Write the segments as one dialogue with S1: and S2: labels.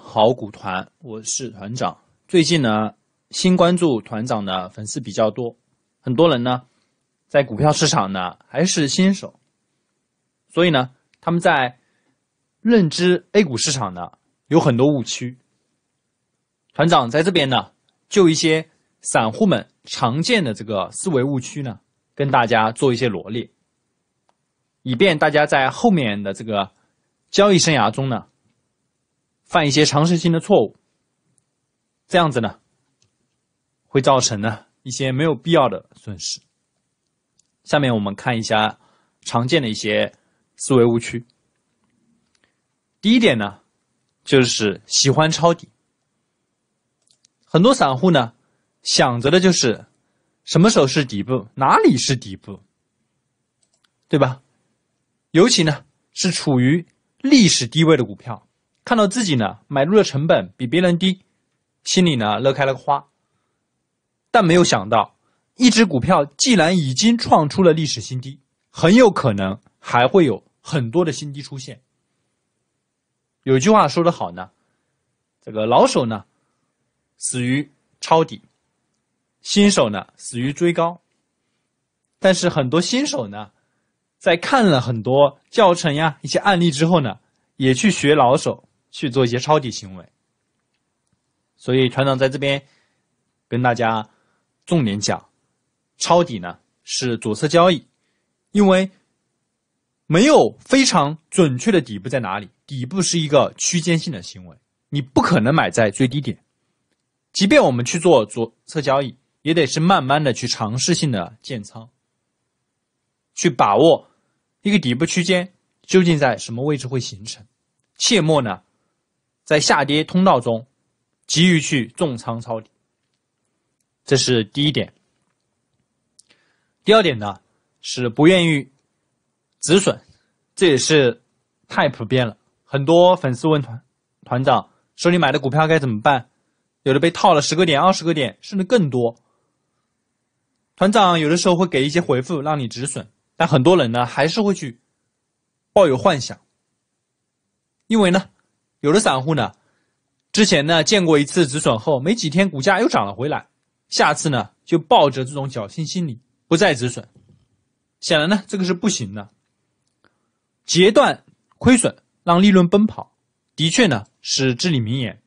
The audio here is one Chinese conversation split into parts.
S1: 好股团，我是团长。最近呢，新关注团长的粉丝比较多，很多人呢，在股票市场呢还是新手，所以呢，他们在认知 A 股市场呢有很多误区。团长在这边呢，就一些散户们常见的这个思维误区呢，跟大家做一些罗列，以便大家在后面的这个交易生涯中呢。犯一些常识性的错误，这样子呢，会造成呢一些没有必要的损失。下面我们看一下常见的一些思维误区。第一点呢，就是喜欢抄底，很多散户呢想着的就是什么时候是底部，哪里是底部，对吧？尤其呢是处于历史低位的股票。看到自己呢买入的成本比别人低，心里呢乐开了个花。但没有想到，一只股票既然已经创出了历史新低，很有可能还会有很多的新低出现。有句话说的好呢，这个老手呢死于抄底，新手呢死于追高。但是很多新手呢，在看了很多教程呀、一些案例之后呢，也去学老手。去做一些抄底行为，所以船长在这边跟大家重点讲，抄底呢是左侧交易，因为没有非常准确的底部在哪里，底部是一个区间性的行为，你不可能买在最低点。即便我们去做左侧交易，也得是慢慢的去尝试性的建仓，去把握一个底部区间究竟在什么位置会形成，切莫呢。在下跌通道中，急于去重仓抄底，这是第一点。第二点呢，是不愿意止损，这也是太普遍了。很多粉丝问团团长，说你买的股票该怎么办？有的被套了十个点、二十个点，甚至更多。团长有的时候会给一些回复，让你止损，但很多人呢还是会去抱有幻想，因为呢。有的散户呢，之前呢见过一次止损后，没几天股价又涨了回来，下次呢就抱着这种侥幸心理不再止损，显然呢这个是不行的。截断亏损，让利润奔跑，的确呢是至理名言。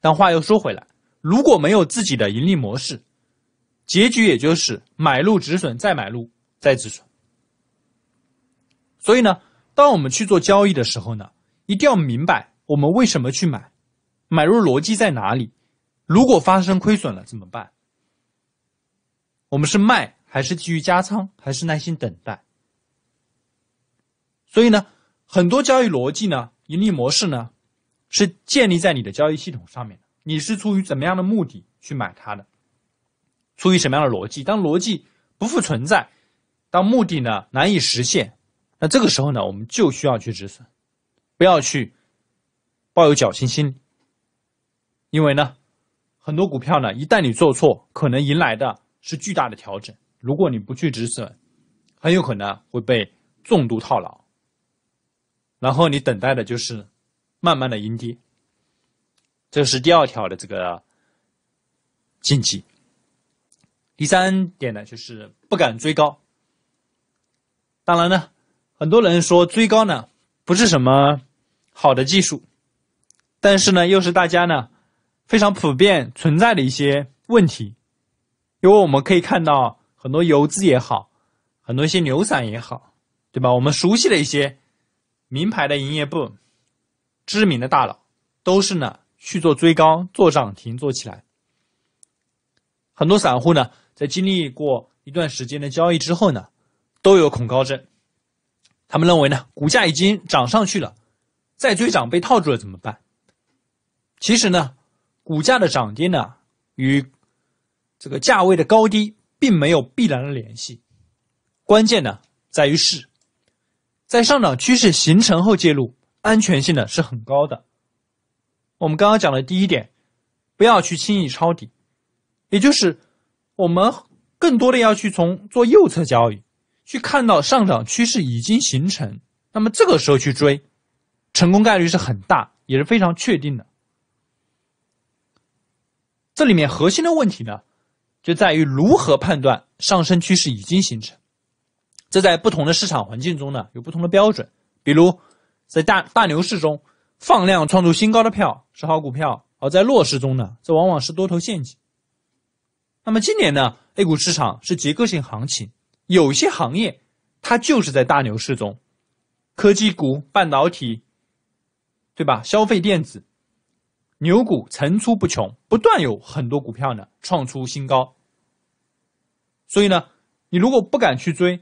S1: 但话又说回来，如果没有自己的盈利模式，结局也就是买入止损，再买入，再止损。所以呢，当我们去做交易的时候呢，一定要明白。我们为什么去买？买入逻辑在哪里？如果发生亏损了怎么办？我们是卖还是继续加仓还是耐心等待？所以呢，很多交易逻辑呢，盈利模式呢，是建立在你的交易系统上面的。你是出于怎么样的目的去买它的？出于什么样的逻辑？当逻辑不复存在，当目的呢难以实现，那这个时候呢，我们就需要去止损，不要去。抱有侥幸心理，因为呢，很多股票呢，一旦你做错，可能迎来的是巨大的调整。如果你不去止损，很有可能会被重度套牢，然后你等待的就是慢慢的阴跌。这是第二条的这个禁忌。第三点呢，就是不敢追高。当然呢，很多人说追高呢，不是什么好的技术。但是呢，又是大家呢非常普遍存在的一些问题，因为我们可以看到很多游资也好，很多一些牛散也好，对吧？我们熟悉的一些名牌的营业部、知名的大佬，都是呢去做追高、做涨停、做起来。很多散户呢，在经历过一段时间的交易之后呢，都有恐高症，他们认为呢，股价已经涨上去了，再追涨被套住了怎么办？其实呢，股价的涨跌呢，与这个价位的高低并没有必然的联系。关键呢，在于势，在上涨趋势形成后介入，安全性呢是很高的。我们刚刚讲的第一点，不要去轻易抄底，也就是我们更多的要去从做右侧交易，去看到上涨趋势已经形成，那么这个时候去追，成功概率是很大，也是非常确定的。这里面核心的问题呢，就在于如何判断上升趋势已经形成。这在不同的市场环境中呢，有不同的标准。比如，在大大牛市中，放量创出新高的票是好股票；而在弱市中呢，这往往是多头陷阱。那么今年呢，A 股市场是结构性行情，有些行业它就是在大牛市中，科技股、半导体，对吧？消费电子。牛股层出不穷，不断有很多股票呢创出新高。所以呢，你如果不敢去追，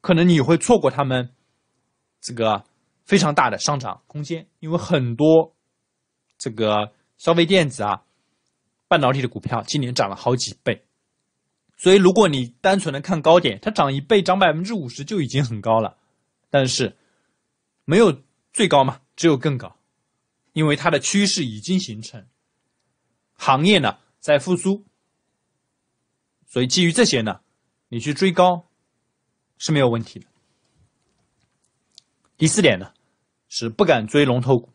S1: 可能你会错过他们这个非常大的上涨空间。因为很多这个消费电子啊、半导体的股票今年涨了好几倍。所以如果你单纯的看高点，它涨一倍、涨百分之五十就已经很高了，但是没有最高嘛，只有更高。因为它的趋势已经形成，行业呢在复苏，所以基于这些呢，你去追高是没有问题的。第四点呢，是不敢追龙头股，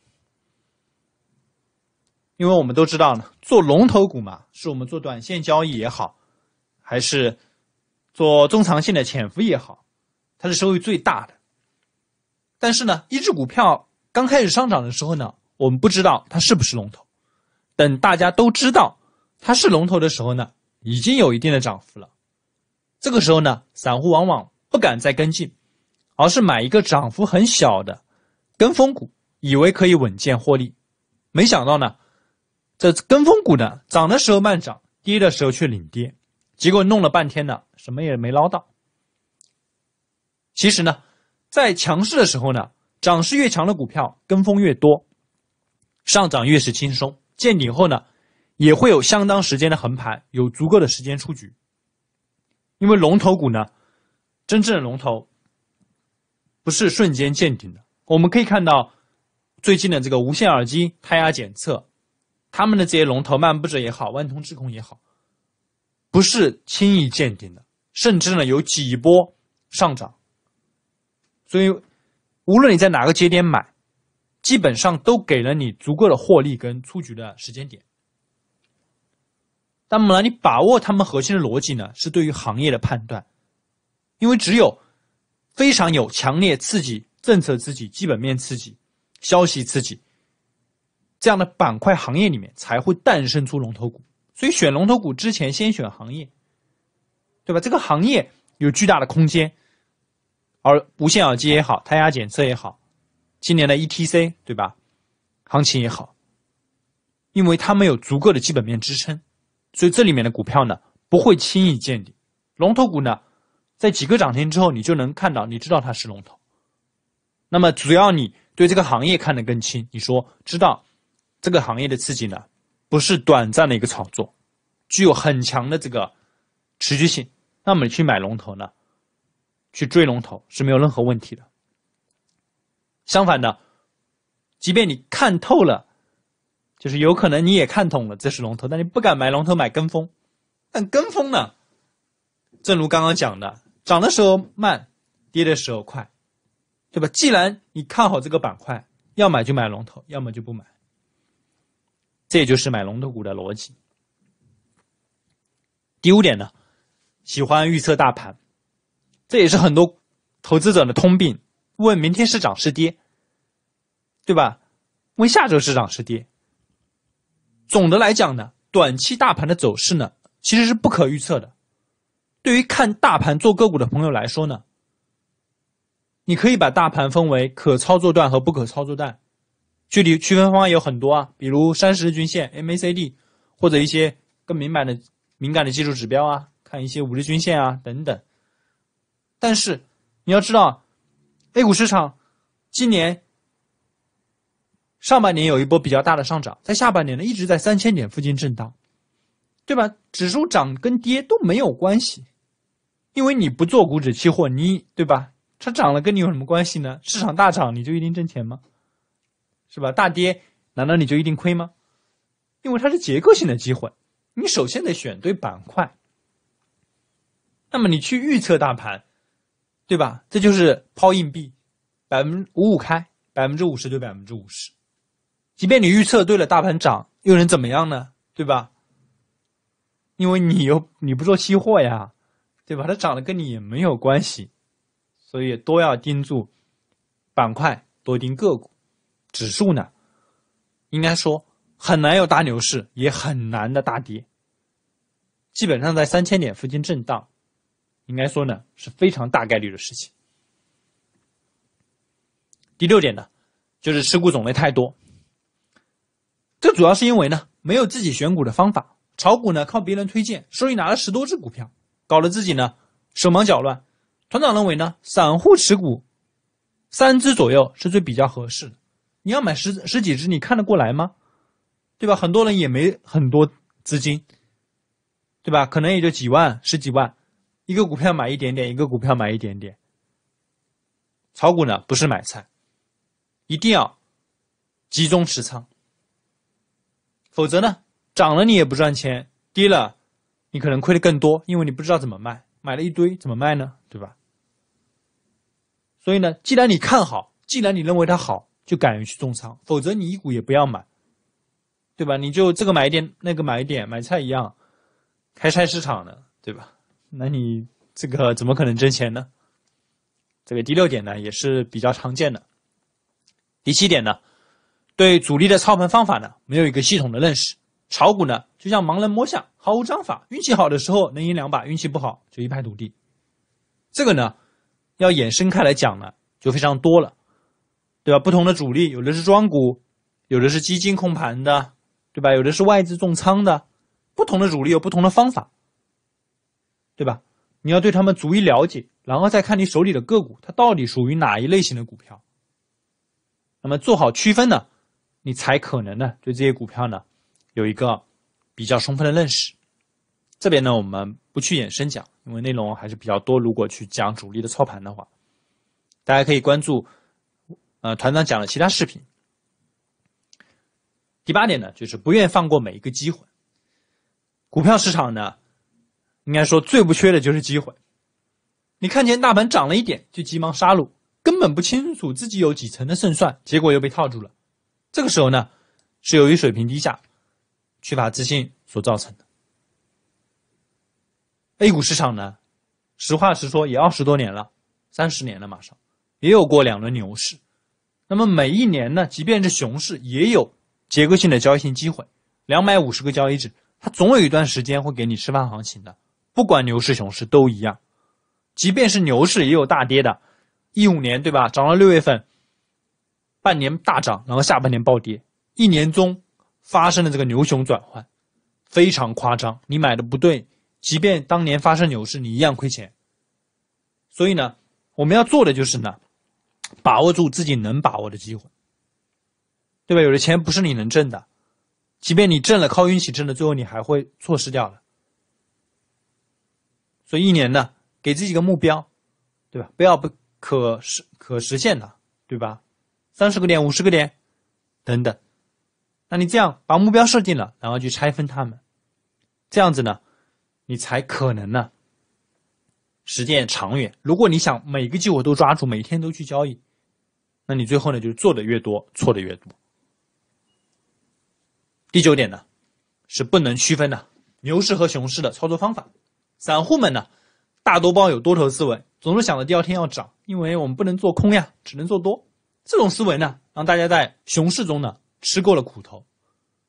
S1: 因为我们都知道呢，做龙头股嘛，是我们做短线交易也好，还是做中长线的潜伏也好，它的收益最大的。但是呢，一只股票刚开始上涨的时候呢。我们不知道它是不是龙头，等大家都知道它是龙头的时候呢，已经有一定的涨幅了。这个时候呢，散户往往不敢再跟进，而是买一个涨幅很小的跟风股，以为可以稳健获利。没想到呢，这跟风股呢，涨的时候慢涨，跌的时候却领跌，结果弄了半天呢，什么也没捞到。其实呢，在强势的时候呢，涨势越强的股票跟风越多。上涨越是轻松，见顶后呢，也会有相当时间的横盘，有足够的时间出局。因为龙头股呢，真正的龙头不是瞬间见顶的。我们可以看到最近的这个无线耳机、胎压检测，他们的这些龙头漫步者也好，万通智控也好，不是轻易见顶的，甚至呢有几波上涨。所以，无论你在哪个节点买。基本上都给了你足够的获利跟出局的时间点。那么呢，你把握他们核心的逻辑呢，是对于行业的判断，因为只有非常有强烈刺激、政策刺激、基本面刺激、消息刺激这样的板块行业里面，才会诞生出龙头股。所以选龙头股之前，先选行业，对吧？这个行业有巨大的空间，而无线耳机也好，胎压检测也好。今年的 ETC 对吧，行情也好，因为它没有足够的基本面支撑，所以这里面的股票呢不会轻易见底。龙头股呢，在几个涨停之后，你就能看到，你知道它是龙头。那么，只要你对这个行业看得更清，你说知道这个行业的刺激呢不是短暂的一个炒作，具有很强的这个持续性，那么你去买龙头呢，去追龙头是没有任何问题的。相反的，即便你看透了，就是有可能你也看懂了这是龙头，但你不敢买龙头，买跟风。但跟风呢，正如刚刚讲的，涨的时候慢，跌的时候快，对吧？既然你看好这个板块，要买就买龙头，要么就不买。这也就是买龙头股的逻辑。第五点呢，喜欢预测大盘，这也是很多投资者的通病。问明天是涨是跌，对吧？问下周是涨是跌。总的来讲呢，短期大盘的走势呢，其实是不可预测的。对于看大盘做个股的朋友来说呢，你可以把大盘分为可操作段和不可操作段，具体区分方案有很多啊，比如三十日均线、MACD，或者一些更明白的敏感的技术指标啊，看一些五日均线啊等等。但是你要知道。A 股市场今年上半年有一波比较大的上涨，在下半年呢一直在三千点附近震荡，对吧？指数涨跟跌都没有关系，因为你不做股指期货，你对吧？它涨了跟你有什么关系呢？市场大涨你就一定挣钱吗？是吧？大跌难道你就一定亏吗？因为它是结构性的机会，你首先得选对板块，那么你去预测大盘。对吧？这就是抛硬币，百分五五开，百分之五十就百分之五十。即便你预测对了大盘涨，又能怎么样呢？对吧？因为你又你不做期货呀，对吧？它涨得跟你也没有关系，所以多要盯住板块，多盯个股，指数呢，应该说很难有大牛市，也很难的大跌，基本上在三千点附近震荡。应该说呢，是非常大概率的事情。第六点呢，就是持股种类太多。这主要是因为呢，没有自己选股的方法，炒股呢靠别人推荐，所以拿了十多只股票，搞得自己呢手忙脚乱。团长认为呢，散户持股三只左右是最比较合适的。你要买十十几只，你看得过来吗？对吧？很多人也没很多资金，对吧？可能也就几万、十几万。一个股票买一点点，一个股票买一点点。炒股呢不是买菜，一定要集中持仓。否则呢，涨了你也不赚钱，跌了你可能亏的更多，因为你不知道怎么卖。买了一堆怎么卖呢？对吧？所以呢，既然你看好，既然你认为它好，就敢于去重仓。否则你一股也不要买，对吧？你就这个买一点，那个买一点，买菜一样，开菜市场的，对吧？那你这个怎么可能挣钱呢？这个第六点呢也是比较常见的。第七点呢，对主力的操盘方法呢没有一个系统的认识。炒股呢就像盲人摸象，毫无章法，运气好的时候能赢两把，运气不好就一败涂地。这个呢要延伸开来讲呢就非常多了，对吧？不同的主力有的是庄股，有的是基金控盘的，对吧？有的是外资重仓的，不同的主力有不同的方法。对吧？你要对他们逐一了解，然后再看你手里的个股，它到底属于哪一类型的股票。那么做好区分呢，你才可能呢对这些股票呢有一个比较充分的认识。这边呢我们不去延伸讲，因为内容还是比较多。如果去讲主力的操盘的话，大家可以关注呃团长讲的其他视频。第八点呢，就是不愿放过每一个机会。股票市场呢。应该说最不缺的就是机会，你看见大盘涨了一点就急忙杀入，根本不清楚自己有几成的胜算，结果又被套住了。这个时候呢，是由于水平低下、缺乏自信所造成的。A 股市场呢，实话实说也二十多年了，三十年了马上，也有过两轮牛市。那么每一年呢，即便是熊市，也有结构性的交易性机会，两百五十个交易日，它总有一段时间会给你示范行情的。不管牛市、熊市都一样，即便是牛市也有大跌的。一五年对吧？涨到六月份，半年大涨，然后下半年暴跌，一年中发生的这个牛熊转换非常夸张。你买的不对，即便当年发生牛市，你一样亏钱。所以呢，我们要做的就是呢，把握住自己能把握的机会，对吧？有的钱不是你能挣的，即便你挣了，靠运气挣的，最后你还会错失掉了。所以一年呢，给自己个目标，对吧？不要不可实可实现的，对吧？三十个点、五十个点，等等。那你这样把目标设定了，然后去拆分他们，这样子呢，你才可能呢，时间长远。如果你想每个机会都抓住，每天都去交易，那你最后呢，就是做的越多，错的越多。第九点呢，是不能区分的牛市和熊市的操作方法。散户们呢，大多抱有多头思维，总是想着第二天要涨，因为我们不能做空呀，只能做多。这种思维呢，让大家在熊市中呢吃够了苦头。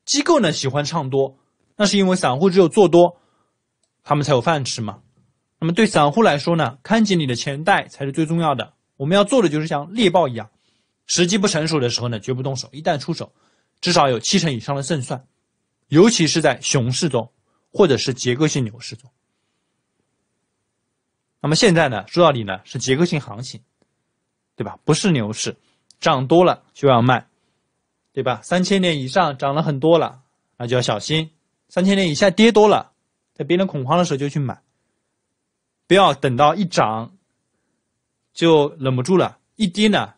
S1: 机构呢喜欢唱多，那是因为散户只有做多，他们才有饭吃嘛。那么对散户来说呢，看紧你的钱袋才是最重要的。我们要做的就是像猎豹一样，时机不成熟的时候呢，绝不动手；一旦出手，至少有七成以上的胜算。尤其是在熊市中，或者是结构性牛市中。那么现在呢？说到底呢，是结构性行情，对吧？不是牛市，涨多了就要卖，对吧？三千点以上涨了很多了，那就要小心；三千点以下跌多了，在别人恐慌的时候就去买，不要等到一涨就忍不住了，一跌呢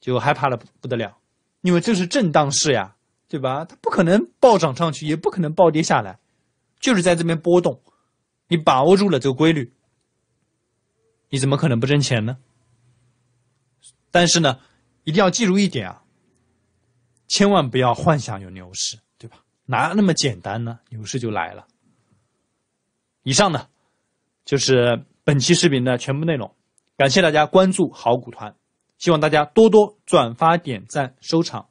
S1: 就害怕了不得了，因为这是震荡市呀，对吧？它不可能暴涨上去，也不可能暴跌下来，就是在这边波动，你把握住了这个规律。你怎么可能不挣钱呢？但是呢，一定要记住一点啊，千万不要幻想有牛市，对吧？哪那么简单呢？牛市就来了。以上呢，就是本期视频的全部内容。感谢大家关注好股团，希望大家多多转发、点赞、收藏。